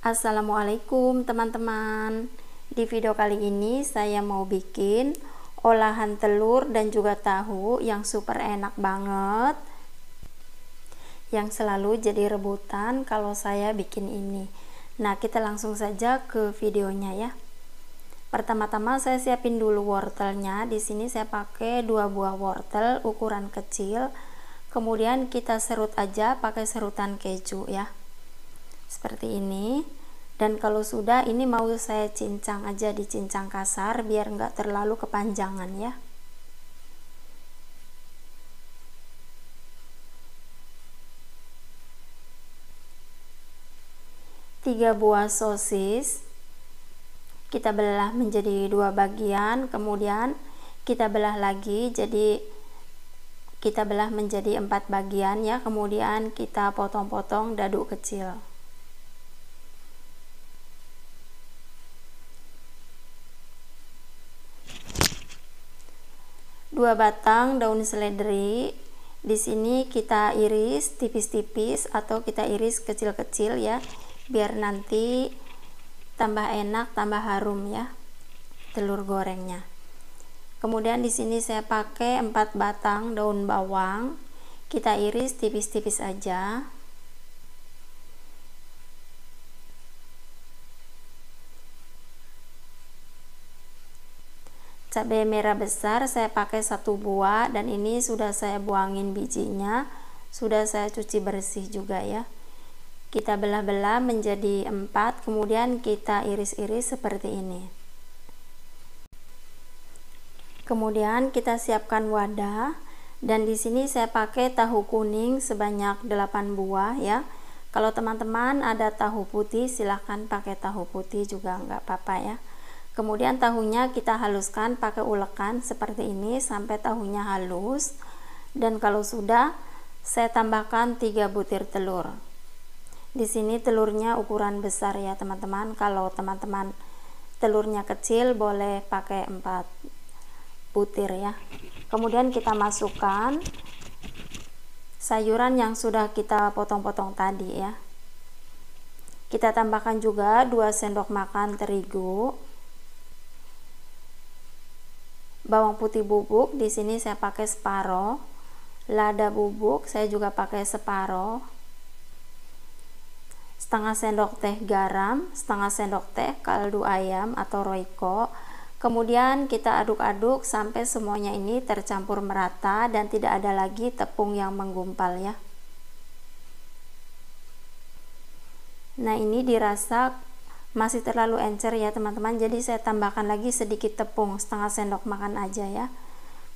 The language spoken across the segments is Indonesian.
Assalamualaikum teman-teman Di video kali ini saya mau bikin olahan telur dan juga tahu yang super enak banget yang selalu jadi rebutan kalau saya bikin ini nah kita langsung saja ke videonya ya pertama-tama saya siapin dulu wortelnya di sini saya pakai dua buah wortel ukuran kecil kemudian kita serut aja pakai serutan keju ya seperti ini dan kalau sudah ini mau saya cincang aja dicincang kasar biar nggak terlalu kepanjangan ya tiga buah sosis kita belah menjadi dua bagian kemudian kita belah lagi jadi kita belah menjadi empat bagian ya kemudian kita potong-potong dadu kecil dua batang daun seledri di sini kita iris tipis-tipis atau kita iris kecil-kecil ya biar nanti tambah enak tambah harum ya telur gorengnya kemudian di sini saya pakai empat batang daun bawang kita iris tipis-tipis aja cabai merah besar saya pakai satu buah dan ini sudah saya buangin bijinya sudah saya cuci bersih juga ya kita belah-belah menjadi empat kemudian kita iris-iris seperti ini kemudian kita siapkan wadah dan di sini saya pakai tahu kuning sebanyak 8 buah ya kalau teman-teman ada tahu putih silahkan pakai tahu putih juga nggak apa-apa ya Kemudian tahunya kita haluskan pakai ulekan seperti ini sampai tahunya halus. Dan kalau sudah, saya tambahkan 3 butir telur. Di sini telurnya ukuran besar ya teman-teman. Kalau teman-teman telurnya kecil boleh pakai 4 butir ya. Kemudian kita masukkan sayuran yang sudah kita potong-potong tadi ya. Kita tambahkan juga 2 sendok makan terigu bawang putih bubuk di sini saya pakai separo lada bubuk saya juga pakai separo setengah sendok teh garam setengah sendok teh kaldu ayam atau roiko kemudian kita aduk-aduk sampai semuanya ini tercampur merata dan tidak ada lagi tepung yang menggumpal ya nah ini dirasa masih terlalu encer ya teman-teman jadi saya tambahkan lagi sedikit tepung setengah sendok makan aja ya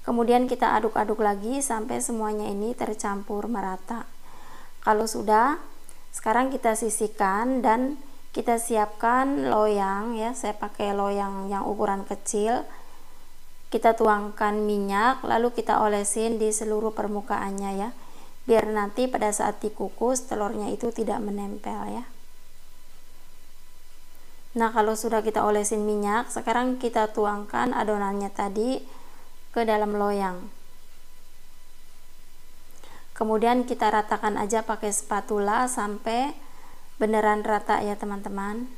kemudian kita aduk-aduk lagi sampai semuanya ini tercampur merata kalau sudah sekarang kita sisihkan dan kita siapkan loyang ya saya pakai loyang yang ukuran kecil kita tuangkan minyak lalu kita olesin di seluruh permukaannya ya biar nanti pada saat dikukus telurnya itu tidak menempel ya Nah, kalau sudah kita olesin minyak, sekarang kita tuangkan adonannya tadi ke dalam loyang. Kemudian kita ratakan aja pakai spatula sampai beneran rata ya, teman-teman.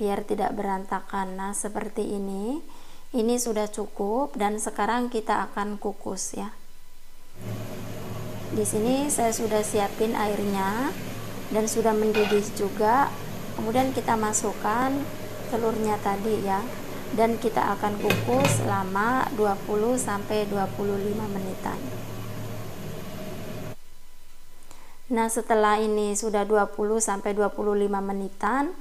Biar tidak berantakan. Nah, seperti ini. Ini sudah cukup dan sekarang kita akan kukus ya di sini saya sudah siapin airnya dan sudah mendidih juga kemudian kita masukkan telurnya tadi ya dan kita akan kukus selama 20 sampai 25 menitan nah setelah ini sudah 20 sampai 25 menitan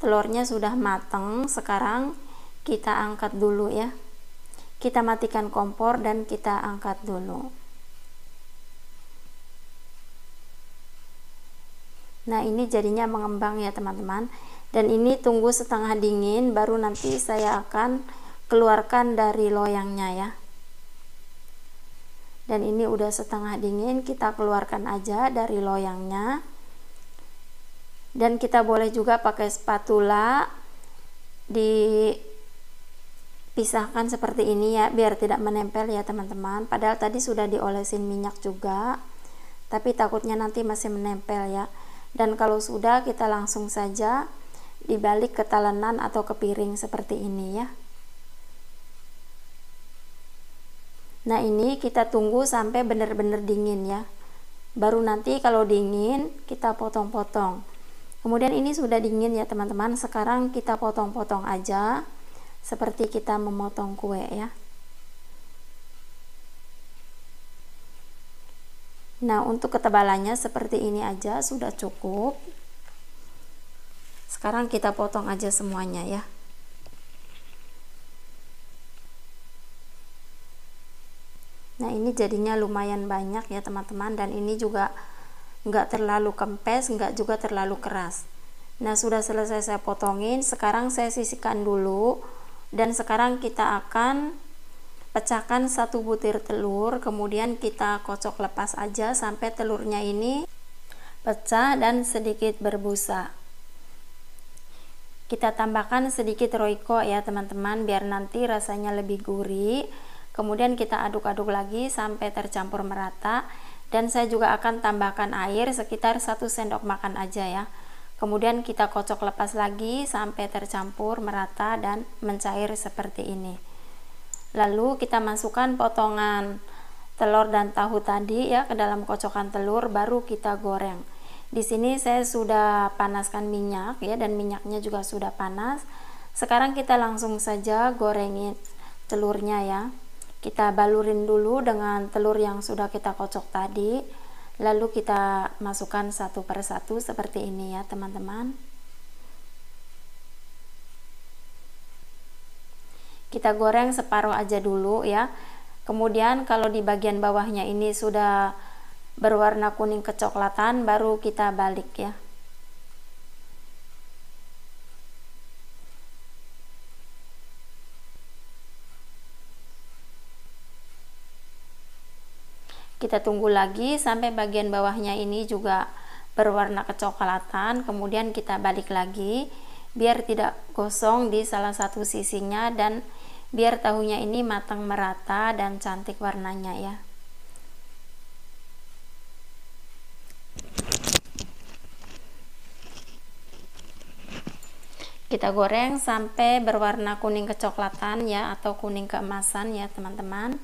telurnya sudah mateng sekarang kita angkat dulu ya kita matikan kompor dan kita angkat dulu nah ini jadinya mengembang ya teman-teman dan ini tunggu setengah dingin baru nanti saya akan keluarkan dari loyangnya ya dan ini udah setengah dingin kita keluarkan aja dari loyangnya dan kita boleh juga pakai spatula dipisahkan seperti ini ya biar tidak menempel ya teman-teman padahal tadi sudah diolesin minyak juga tapi takutnya nanti masih menempel ya dan kalau sudah kita langsung saja dibalik ke talenan atau ke piring seperti ini ya nah ini kita tunggu sampai benar-benar dingin ya baru nanti kalau dingin kita potong-potong kemudian ini sudah dingin ya teman-teman sekarang kita potong-potong aja seperti kita memotong kue ya Nah, untuk ketebalannya seperti ini aja sudah cukup. Sekarang kita potong aja semuanya ya. Nah, ini jadinya lumayan banyak ya, teman-teman, dan ini juga enggak terlalu kempes, enggak juga terlalu keras. Nah, sudah selesai saya potongin, sekarang saya sisihkan dulu dan sekarang kita akan pecahkan satu butir telur kemudian kita kocok lepas aja sampai telurnya ini pecah dan sedikit berbusa kita tambahkan sedikit roiko ya teman-teman biar nanti rasanya lebih gurih kemudian kita aduk-aduk lagi sampai tercampur merata dan saya juga akan tambahkan air sekitar 1 sendok makan aja ya kemudian kita kocok lepas lagi sampai tercampur merata dan mencair seperti ini lalu kita masukkan potongan telur dan tahu tadi ya ke dalam kocokan telur baru kita goreng di sini saya sudah panaskan minyak ya dan minyaknya juga sudah panas sekarang kita langsung saja gorengin telurnya ya kita balurin dulu dengan telur yang sudah kita kocok tadi lalu kita masukkan satu per satu seperti ini ya teman-teman kita goreng separuh aja dulu ya kemudian kalau di bagian bawahnya ini sudah berwarna kuning kecoklatan baru kita balik ya kita tunggu lagi sampai bagian bawahnya ini juga berwarna kecoklatan kemudian kita balik lagi biar tidak gosong di salah satu sisinya dan biar tahunya ini matang merata dan cantik warnanya ya kita goreng sampai berwarna kuning kecoklatan ya atau kuning keemasan ya teman-teman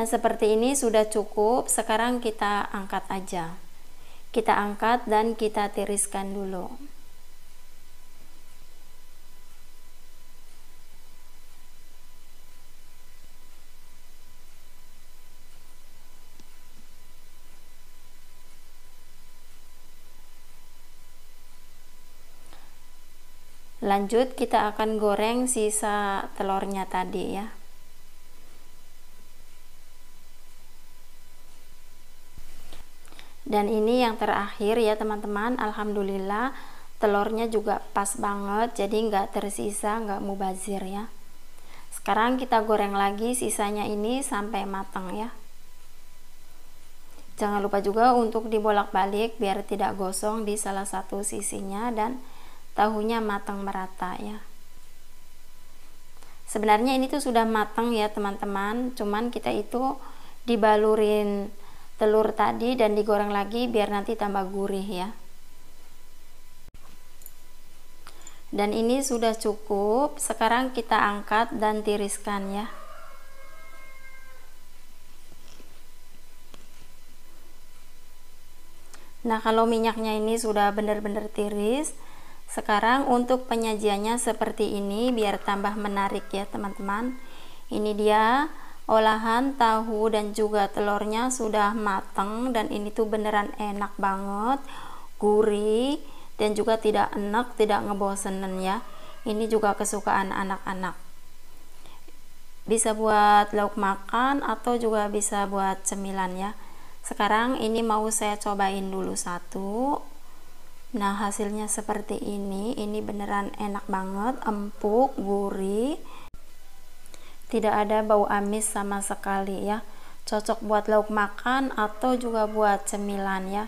Nah, seperti ini sudah cukup. Sekarang kita angkat aja. Kita angkat dan kita tiriskan dulu. Lanjut, kita akan goreng sisa telurnya tadi, ya. dan ini yang terakhir ya teman-teman Alhamdulillah telurnya juga pas banget jadi nggak tersisa nggak mubazir ya sekarang kita goreng lagi sisanya ini sampai matang ya jangan lupa juga untuk dibolak-balik biar tidak gosong di salah satu sisinya dan tahunya matang merata ya sebenarnya ini tuh sudah matang ya teman-teman cuman kita itu dibalurin telur tadi dan digoreng lagi biar nanti tambah gurih ya dan ini sudah cukup sekarang kita angkat dan tiriskan ya nah kalau minyaknya ini sudah benar-benar tiris sekarang untuk penyajiannya seperti ini biar tambah menarik ya teman-teman ini dia olahan tahu dan juga telurnya sudah matang dan ini tuh beneran enak banget gurih dan juga tidak enak tidak ngebosenin ya ini juga kesukaan anak-anak bisa buat lauk makan atau juga bisa buat cemilan ya sekarang ini mau saya cobain dulu satu nah hasilnya seperti ini ini beneran enak banget empuk gurih tidak ada bau amis sama sekali ya cocok buat lauk makan atau juga buat cemilan ya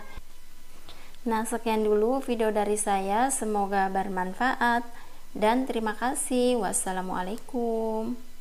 nah sekian dulu video dari saya semoga bermanfaat dan terima kasih wassalamualaikum